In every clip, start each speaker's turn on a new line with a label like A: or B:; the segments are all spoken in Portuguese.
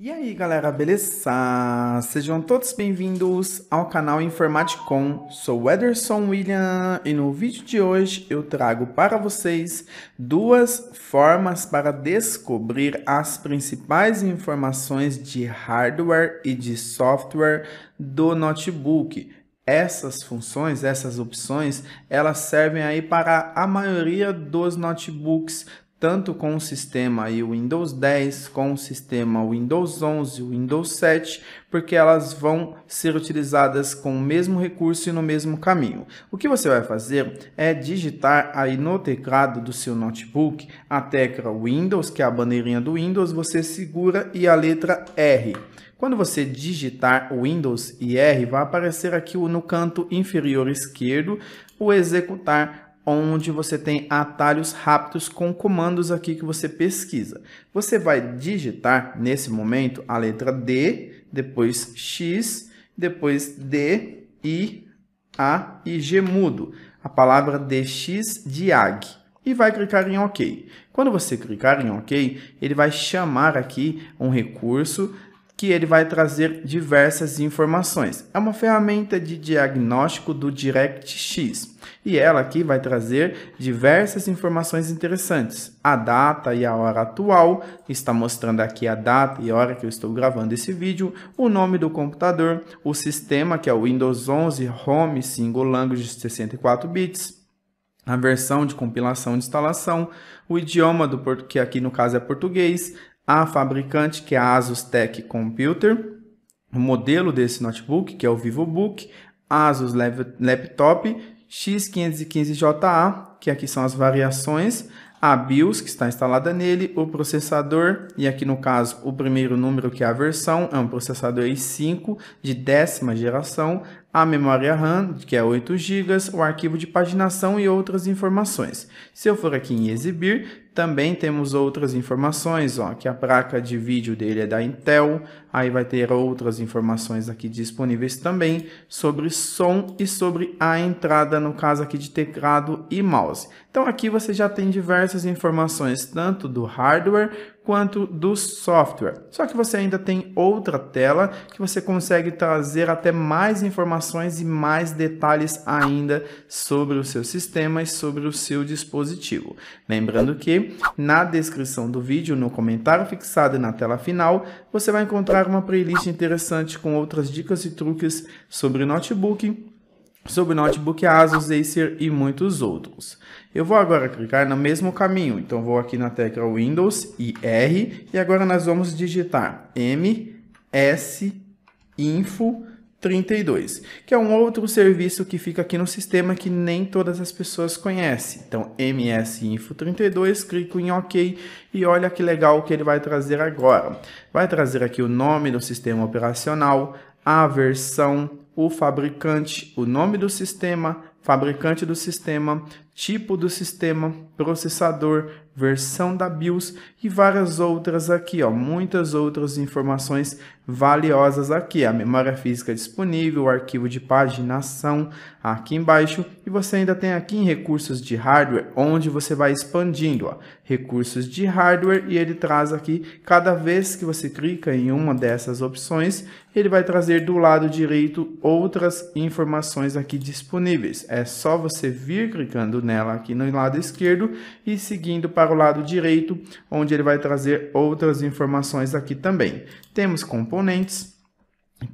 A: E aí galera, beleza? Ah, sejam todos bem-vindos ao canal Informaticom. sou Ederson William e no vídeo de hoje eu trago para vocês duas formas para descobrir as principais informações de hardware e de software do notebook. Essas funções, essas opções, elas servem aí para a maioria dos notebooks, tanto com o sistema aí, Windows 10, com o sistema Windows 11, Windows 7, porque elas vão ser utilizadas com o mesmo recurso e no mesmo caminho. O que você vai fazer é digitar aí no teclado do seu notebook a tecla Windows, que é a bandeirinha do Windows, você segura e a letra R. Quando você digitar Windows e R, vai aparecer aqui no canto inferior esquerdo o executar onde você tem atalhos rápidos com comandos aqui que você pesquisa. Você vai digitar nesse momento a letra D, depois X, depois D, I, A e G mudo. A palavra DX AG. e vai clicar em OK. Quando você clicar em OK, ele vai chamar aqui um recurso que ele vai trazer diversas informações. É uma ferramenta de diagnóstico do DirectX e ela aqui vai trazer diversas informações interessantes. A data e a hora atual, está mostrando aqui a data e a hora que eu estou gravando esse vídeo, o nome do computador, o sistema que é o Windows 11 Home Single Language 64 bits, a versão de compilação e instalação, o idioma do que aqui no caso é português, a fabricante, que é a Asus Tech Computer, o modelo desse notebook, que é o VivoBook, Asus Laptop X515JA, que aqui são as variações, a BIOS que está instalada nele, o processador, e aqui no caso o primeiro número que é a versão, é um processador i5 de décima geração, a memória RAM, que é 8 GB, o arquivo de paginação e outras informações. Se eu for aqui em exibir, também temos outras informações, ó, que a placa de vídeo dele é da Intel, aí vai ter outras informações aqui disponíveis também sobre som e sobre a entrada, no caso aqui de teclado e mouse. Então aqui você já tem diversas informações, tanto do hardware quanto do software. Só que você ainda tem outra tela que você consegue trazer até mais informações e mais detalhes ainda sobre o seu sistema e sobre o seu dispositivo. Lembrando que na descrição do vídeo, no comentário fixado e na tela final, você vai encontrar uma playlist interessante com outras dicas e truques sobre notebook, sobre notebook Asus, Acer e muitos outros. Eu vou agora clicar no mesmo caminho, então vou aqui na tecla Windows e R, e agora nós vamos digitar ms info 32, que é um outro serviço que fica aqui no sistema que nem todas as pessoas conhecem. Então, MS Info 32, clico em OK e olha que legal que ele vai trazer agora. Vai trazer aqui o nome do sistema operacional, a versão, o fabricante, o nome do sistema, fabricante do sistema, tipo do sistema, processador, versão da BIOS e várias outras aqui, ó, muitas outras informações valiosas aqui, a memória física disponível, o arquivo de paginação aqui embaixo e você ainda tem aqui em recursos de hardware, onde você vai expandindo, ó, recursos de hardware e ele traz aqui, cada vez que você clica em uma dessas opções, ele vai trazer do lado direito outras informações aqui disponíveis, é só você vir clicando nela aqui no lado esquerdo e seguindo para o lado direito, onde ele vai trazer outras informações aqui também. Temos componentes.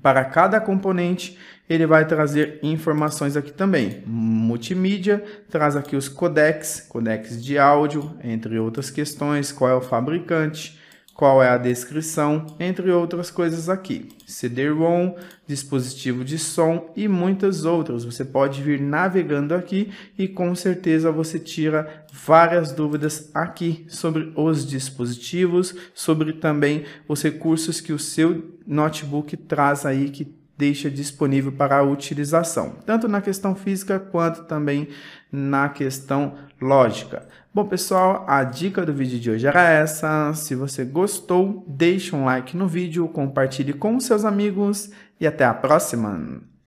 A: Para cada componente, ele vai trazer informações aqui também. Multimídia, traz aqui os codecs, codecs de áudio, entre outras questões, qual é o fabricante, qual é a descrição, entre outras coisas aqui. CD-ROM, dispositivo de som e muitas outras. Você pode vir navegando aqui e com certeza você tira várias dúvidas aqui sobre os dispositivos, sobre também os recursos que o seu notebook traz aí que deixa disponível para a utilização, tanto na questão física quanto também na questão lógica. Bom, pessoal, a dica do vídeo de hoje era essa. Se você gostou, deixe um like no vídeo, compartilhe com seus amigos e até a próxima!